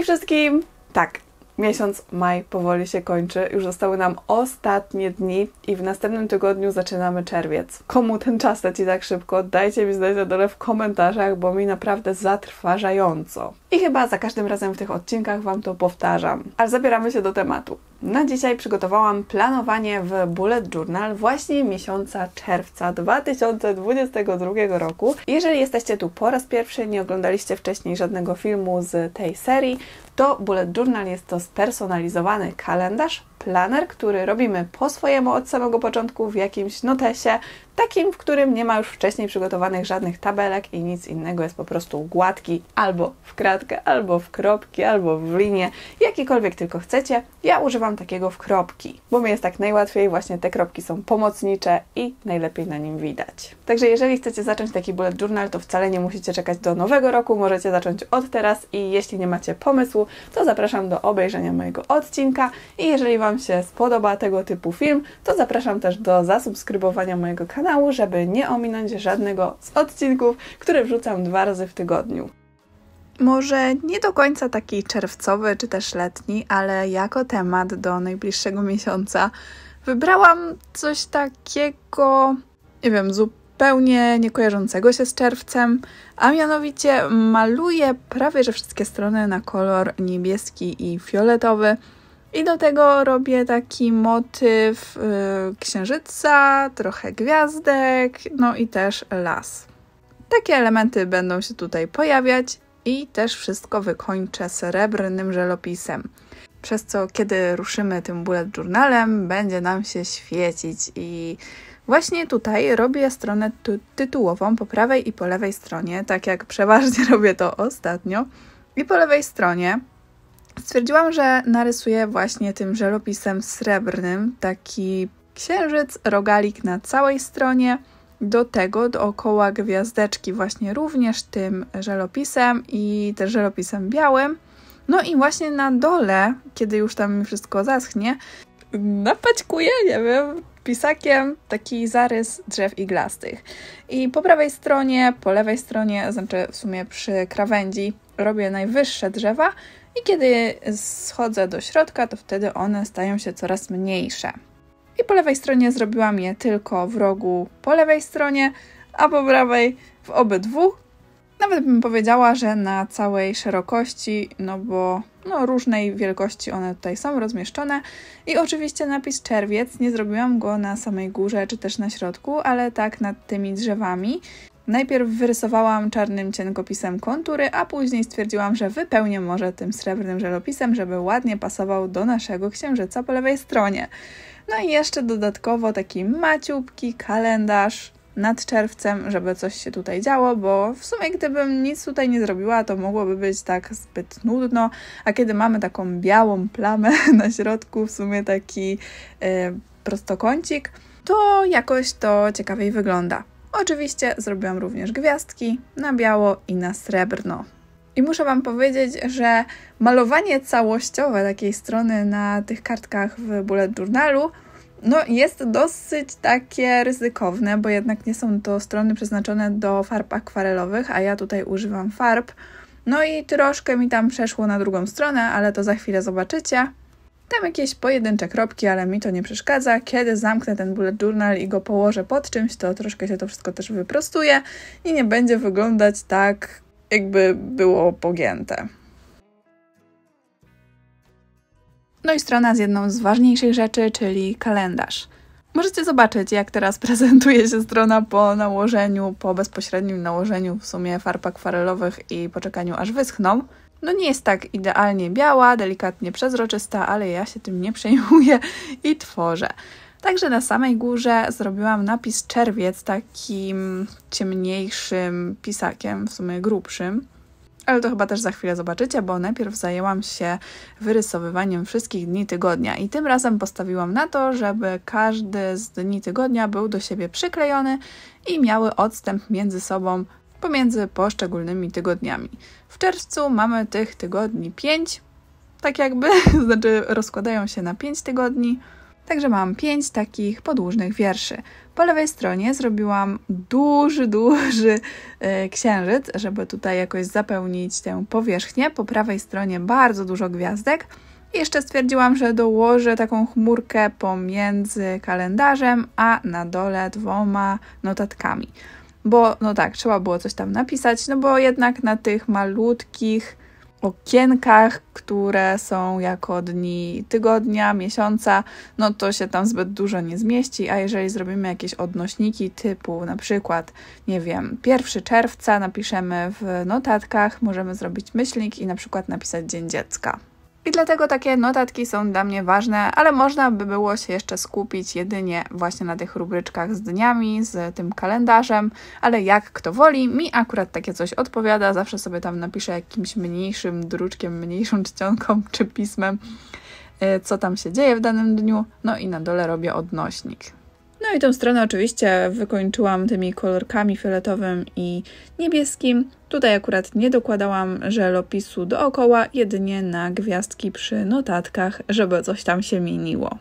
i wszystkim! Tak, miesiąc maj powoli się kończy, już zostały nam ostatnie dni i w następnym tygodniu zaczynamy czerwiec. Komu ten czas leci tak szybko? Dajcie mi znać na dole w komentarzach, bo mi naprawdę zatrważająco. I chyba za każdym razem w tych odcinkach Wam to powtarzam. Ale zabieramy się do tematu. Na dzisiaj przygotowałam planowanie w Bullet Journal właśnie miesiąca czerwca 2022 roku. Jeżeli jesteście tu po raz pierwszy, nie oglądaliście wcześniej żadnego filmu z tej serii, to Bullet Journal jest to spersonalizowany kalendarz planer, który robimy po swojemu od samego początku w jakimś notesie, takim, w którym nie ma już wcześniej przygotowanych żadnych tabelek i nic innego, jest po prostu gładki albo w kratkę, albo w kropki, albo w linię, jakikolwiek tylko chcecie. Ja używam takiego w kropki, bo mi jest tak najłatwiej, właśnie te kropki są pomocnicze i najlepiej na nim widać. Także jeżeli chcecie zacząć taki bullet journal, to wcale nie musicie czekać do nowego roku, możecie zacząć od teraz i jeśli nie macie pomysłu, to zapraszam do obejrzenia mojego odcinka i jeżeli Wam Wam się spodoba tego typu film, to zapraszam też do zasubskrybowania mojego kanału, żeby nie ominąć żadnego z odcinków, które wrzucam dwa razy w tygodniu. Może nie do końca taki czerwcowy czy też letni, ale jako temat do najbliższego miesiąca wybrałam coś takiego, nie wiem, zupełnie kojarzącego się z czerwcem, a mianowicie maluję prawie że wszystkie strony na kolor niebieski i fioletowy. I do tego robię taki motyw y, księżyca, trochę gwiazdek, no i też las. Takie elementy będą się tutaj pojawiać i też wszystko wykończę srebrnym żelopisem. Przez co, kiedy ruszymy tym bullet journalem, będzie nam się świecić i Właśnie tutaj robię stronę ty tytułową po prawej i po lewej stronie, tak jak przeważnie robię to ostatnio. I po lewej stronie Stwierdziłam, że narysuję właśnie tym żelopisem srebrnym taki księżyc, rogalik na całej stronie. Do tego dookoła gwiazdeczki właśnie również tym żelopisem i też żelopisem białym. No i właśnie na dole, kiedy już tam mi wszystko zaschnie, napaćkuję, nie wiem, pisakiem taki zarys drzew iglastych. I po prawej stronie, po lewej stronie, znaczy w sumie przy krawędzi robię najwyższe drzewa, i kiedy schodzę do środka, to wtedy one stają się coraz mniejsze. I po lewej stronie zrobiłam je tylko w rogu po lewej stronie, a po prawej w obydwu. Nawet bym powiedziała, że na całej szerokości, no bo no, różnej wielkości one tutaj są rozmieszczone. I oczywiście napis czerwiec, nie zrobiłam go na samej górze czy też na środku, ale tak nad tymi drzewami. Najpierw wyrysowałam czarnym cienkopisem kontury, a później stwierdziłam, że wypełnię może tym srebrnym żelopisem, żeby ładnie pasował do naszego księżyca po lewej stronie. No i jeszcze dodatkowo taki maciubki kalendarz nad czerwcem, żeby coś się tutaj działo, bo w sumie gdybym nic tutaj nie zrobiła, to mogłoby być tak zbyt nudno, a kiedy mamy taką białą plamę na środku, w sumie taki yy, prostokącik, to jakoś to ciekawiej wygląda. Oczywiście zrobiłam również gwiazdki na biało i na srebrno. I muszę Wam powiedzieć, że malowanie całościowe takiej strony na tych kartkach w bullet journalu no, jest dosyć takie ryzykowne, bo jednak nie są to strony przeznaczone do farb akwarelowych, a ja tutaj używam farb. No i troszkę mi tam przeszło na drugą stronę, ale to za chwilę zobaczycie. Tam jakieś pojedyncze kropki, ale mi to nie przeszkadza. Kiedy zamknę ten bullet journal i go położę pod czymś, to troszkę się to wszystko też wyprostuje i nie będzie wyglądać tak, jakby było pogięte. No i strona z jedną z ważniejszych rzeczy, czyli kalendarz. Możecie zobaczyć, jak teraz prezentuje się strona po nałożeniu, po bezpośrednim nałożeniu w sumie farb akwarelowych i poczekaniu aż wyschną. No nie jest tak idealnie biała, delikatnie przezroczysta, ale ja się tym nie przejmuję i tworzę. Także na samej górze zrobiłam napis czerwiec takim ciemniejszym pisakiem, w sumie grubszym. Ale to chyba też za chwilę zobaczycie, bo najpierw zajęłam się wyrysowywaniem wszystkich dni tygodnia i tym razem postawiłam na to, żeby każdy z dni tygodnia był do siebie przyklejony i miały odstęp między sobą pomiędzy poszczególnymi tygodniami. W czerwcu mamy tych tygodni 5, tak jakby, znaczy rozkładają się na 5 tygodni. Także mam 5 takich podłużnych wierszy. Po lewej stronie zrobiłam duży, duży e, księżyc, żeby tutaj jakoś zapełnić tę powierzchnię. Po prawej stronie bardzo dużo gwiazdek. I jeszcze stwierdziłam, że dołożę taką chmurkę pomiędzy kalendarzem, a na dole dwoma notatkami bo no tak, trzeba było coś tam napisać, no bo jednak na tych malutkich okienkach, które są jako dni tygodnia, miesiąca, no to się tam zbyt dużo nie zmieści, a jeżeli zrobimy jakieś odnośniki typu na przykład, nie wiem, 1 czerwca napiszemy w notatkach, możemy zrobić myślnik i na przykład napisać Dzień Dziecka. I dlatego takie notatki są dla mnie ważne, ale można by było się jeszcze skupić jedynie właśnie na tych rubryczkach z dniami, z tym kalendarzem, ale jak kto woli, mi akurat takie coś odpowiada, zawsze sobie tam napiszę jakimś mniejszym druczkiem, mniejszą czcionką czy pismem, e, co tam się dzieje w danym dniu, no i na dole robię odnośnik. No i tą stronę oczywiście wykończyłam tymi kolorkami fioletowym i niebieskim. Tutaj akurat nie dokładałam żelopisu dookoła, jedynie na gwiazdki przy notatkach, żeby coś tam się mieniło.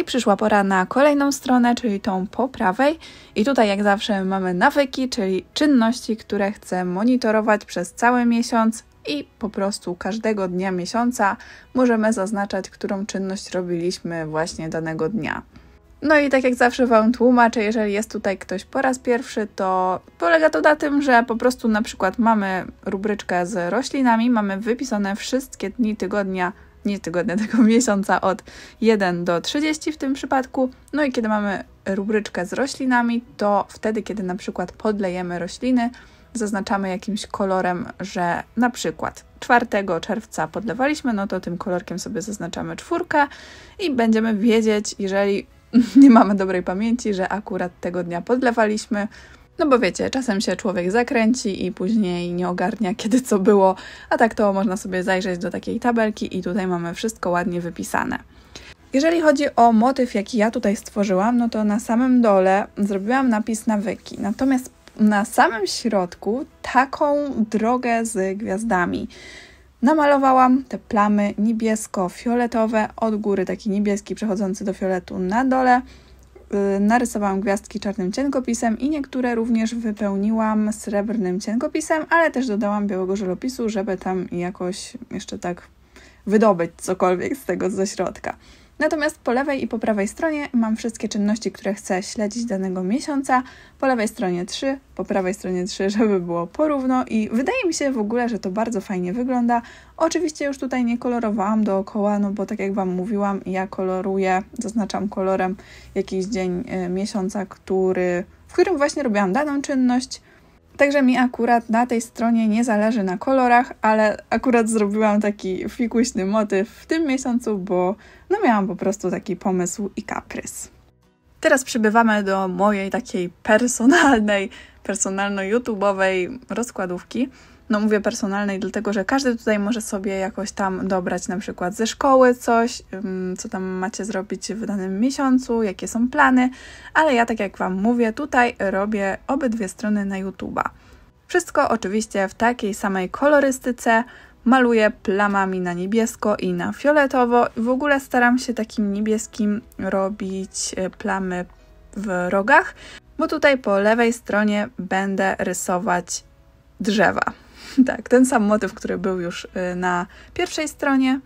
I przyszła pora na kolejną stronę, czyli tą po prawej. I tutaj jak zawsze mamy nawyki, czyli czynności, które chcę monitorować przez cały miesiąc i po prostu każdego dnia miesiąca możemy zaznaczać, którą czynność robiliśmy właśnie danego dnia. No i tak jak zawsze Wam tłumaczę, jeżeli jest tutaj ktoś po raz pierwszy, to polega to na tym, że po prostu na przykład mamy rubryczkę z roślinami, mamy wypisane wszystkie dni tygodnia, nie tygodnia, tego miesiąca od 1 do 30 w tym przypadku. No i kiedy mamy rubryczkę z roślinami, to wtedy, kiedy na przykład podlejemy rośliny, zaznaczamy jakimś kolorem, że na przykład 4 czerwca podlewaliśmy, no to tym kolorkiem sobie zaznaczamy czwórkę i będziemy wiedzieć, jeżeli nie mamy dobrej pamięci, że akurat tego dnia podlewaliśmy. No bo wiecie, czasem się człowiek zakręci i później nie ogarnia, kiedy co było, a tak to można sobie zajrzeć do takiej tabelki i tutaj mamy wszystko ładnie wypisane. Jeżeli chodzi o motyw, jaki ja tutaj stworzyłam, no to na samym dole zrobiłam napis nawyki, natomiast na samym środku taką drogę z gwiazdami. Namalowałam te plamy niebiesko-fioletowe, od góry taki niebieski przechodzący do fioletu na dole. Y, narysowałam gwiazdki czarnym cienkopisem i niektóre również wypełniłam srebrnym cienkopisem, ale też dodałam białego żelopisu, żeby tam jakoś jeszcze tak wydobyć cokolwiek z tego ze środka. Natomiast po lewej i po prawej stronie mam wszystkie czynności, które chcę śledzić danego miesiąca. Po lewej stronie 3, po prawej stronie 3, żeby było porówno i wydaje mi się w ogóle, że to bardzo fajnie wygląda. Oczywiście już tutaj nie kolorowałam dookoła, no bo tak jak Wam mówiłam, ja koloruję, zaznaczam kolorem jakiś dzień e, miesiąca, który, w którym właśnie robiłam daną czynność – Także mi akurat na tej stronie nie zależy na kolorach, ale akurat zrobiłam taki fikuśny motyw w tym miesiącu, bo no miałam po prostu taki pomysł i kaprys. Teraz przybywamy do mojej takiej personalnej, personalno-youtube'owej rozkładówki no mówię personalnej, dlatego że każdy tutaj może sobie jakoś tam dobrać na przykład ze szkoły coś, mm, co tam macie zrobić w danym miesiącu, jakie są plany, ale ja tak jak Wam mówię, tutaj robię obydwie strony na YouTube'a. Wszystko oczywiście w takiej samej kolorystyce, maluję plamami na niebiesko i na fioletowo. W ogóle staram się takim niebieskim robić e, plamy w rogach, bo tutaj po lewej stronie będę rysować drzewa. tak, ten sam motyw, który był już y, na pierwszej stronie.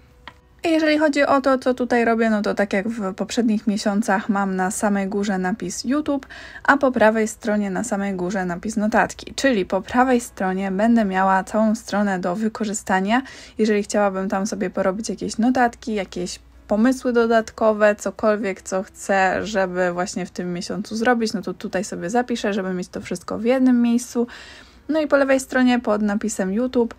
jeżeli chodzi o to, co tutaj robię, no to tak jak w poprzednich miesiącach mam na samej górze napis YouTube, a po prawej stronie na samej górze napis notatki. Czyli po prawej stronie będę miała całą stronę do wykorzystania, jeżeli chciałabym tam sobie porobić jakieś notatki, jakieś pomysły dodatkowe, cokolwiek, co chcę, żeby właśnie w tym miesiącu zrobić, no to tutaj sobie zapiszę, żeby mieć to wszystko w jednym miejscu. No i po lewej stronie pod napisem YouTube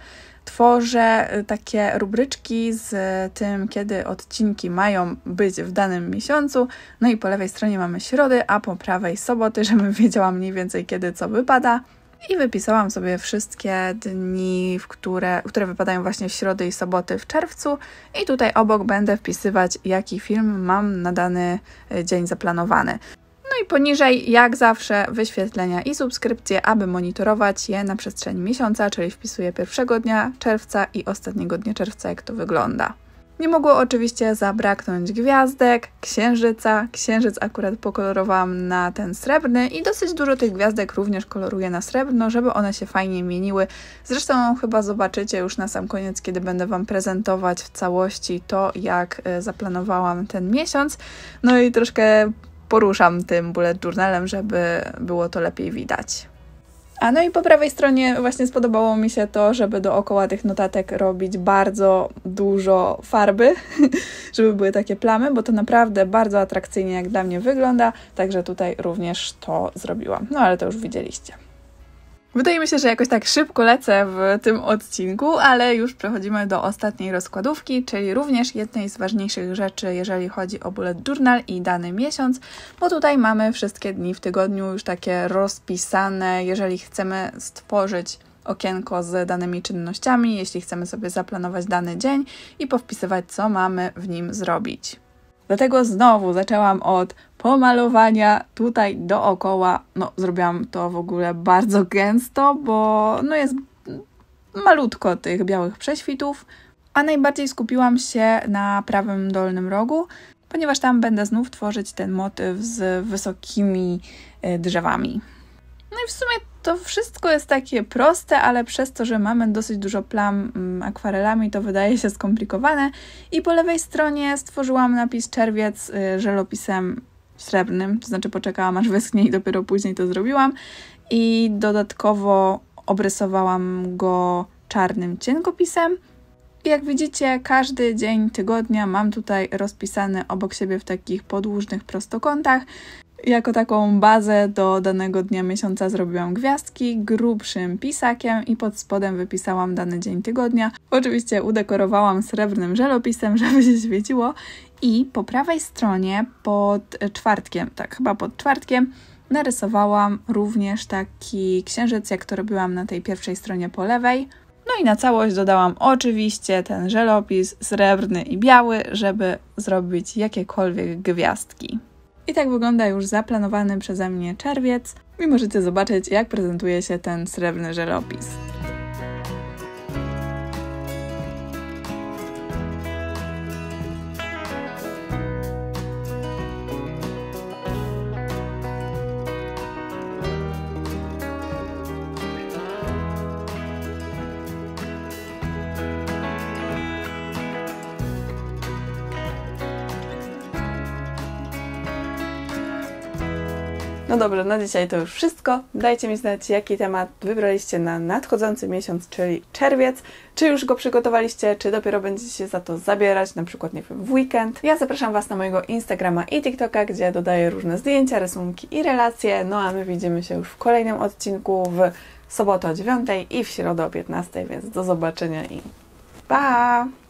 tworzę y, takie rubryczki z y, tym, kiedy odcinki mają być w danym miesiącu. No i po lewej stronie mamy środy, a po prawej soboty, żebym wiedziała mniej więcej kiedy co wypada. I wypisałam sobie wszystkie dni, w które, które wypadają właśnie w środy i soboty w czerwcu. I tutaj obok będę wpisywać, jaki film mam na dany y, dzień zaplanowany i poniżej, jak zawsze, wyświetlenia i subskrypcje, aby monitorować je na przestrzeni miesiąca, czyli wpisuję pierwszego dnia czerwca i ostatniego dnia czerwca, jak to wygląda. Nie mogło oczywiście zabraknąć gwiazdek, księżyca. Księżyc akurat pokolorowałam na ten srebrny i dosyć dużo tych gwiazdek również koloruję na srebrno, żeby one się fajnie mieniły. Zresztą chyba zobaczycie już na sam koniec, kiedy będę Wam prezentować w całości to, jak e, zaplanowałam ten miesiąc. No i troszkę poruszam tym bullet journalem, żeby było to lepiej widać. A no i po prawej stronie właśnie spodobało mi się to, żeby dookoła tych notatek robić bardzo dużo farby, żeby były takie plamy, bo to naprawdę bardzo atrakcyjnie jak dla mnie wygląda, także tutaj również to zrobiłam. No ale to już widzieliście. Wydaje mi się, że jakoś tak szybko lecę w tym odcinku, ale już przechodzimy do ostatniej rozkładówki, czyli również jednej z ważniejszych rzeczy, jeżeli chodzi o bullet journal i dany miesiąc, bo tutaj mamy wszystkie dni w tygodniu już takie rozpisane, jeżeli chcemy stworzyć okienko z danymi czynnościami, jeśli chcemy sobie zaplanować dany dzień i powpisywać, co mamy w nim zrobić. Dlatego znowu zaczęłam od pomalowania tutaj dookoła. No, zrobiłam to w ogóle bardzo gęsto, bo no jest malutko tych białych prześwitów, a najbardziej skupiłam się na prawym dolnym rogu, ponieważ tam będę znów tworzyć ten motyw z wysokimi e, drzewami. No i w sumie to wszystko jest takie proste, ale przez to, że mamy dosyć dużo plam mm, akwarelami, to wydaje się skomplikowane. I po lewej stronie stworzyłam napis czerwiec y, żelopisem srebrnym, to znaczy poczekałam aż wyschnie i dopiero później to zrobiłam. I dodatkowo obrysowałam go czarnym cienkopisem. jak widzicie, każdy dzień tygodnia mam tutaj rozpisane obok siebie w takich podłużnych prostokątach jako taką bazę do danego dnia miesiąca zrobiłam gwiazdki grubszym pisakiem i pod spodem wypisałam dany dzień tygodnia. Oczywiście udekorowałam srebrnym żelopisem, żeby się świeciło. I po prawej stronie pod czwartkiem, tak chyba pod czwartkiem, narysowałam również taki księżyc, jak to robiłam na tej pierwszej stronie po lewej. No i na całość dodałam oczywiście ten żelopis srebrny i biały, żeby zrobić jakiekolwiek gwiazdki. I tak wygląda już zaplanowany przeze mnie czerwiec i możecie zobaczyć, jak prezentuje się ten srebrny żelopis. No dobrze, na dzisiaj to już wszystko. Dajcie mi znać, jaki temat wybraliście na nadchodzący miesiąc, czyli czerwiec. Czy już go przygotowaliście, czy dopiero będziecie się za to zabierać, na przykład, nie wiem, w weekend. Ja zapraszam Was na mojego Instagrama i TikToka, gdzie dodaję różne zdjęcia, rysunki i relacje. No a my widzimy się już w kolejnym odcinku w sobotę o 9 i w środę o 15, więc do zobaczenia i pa!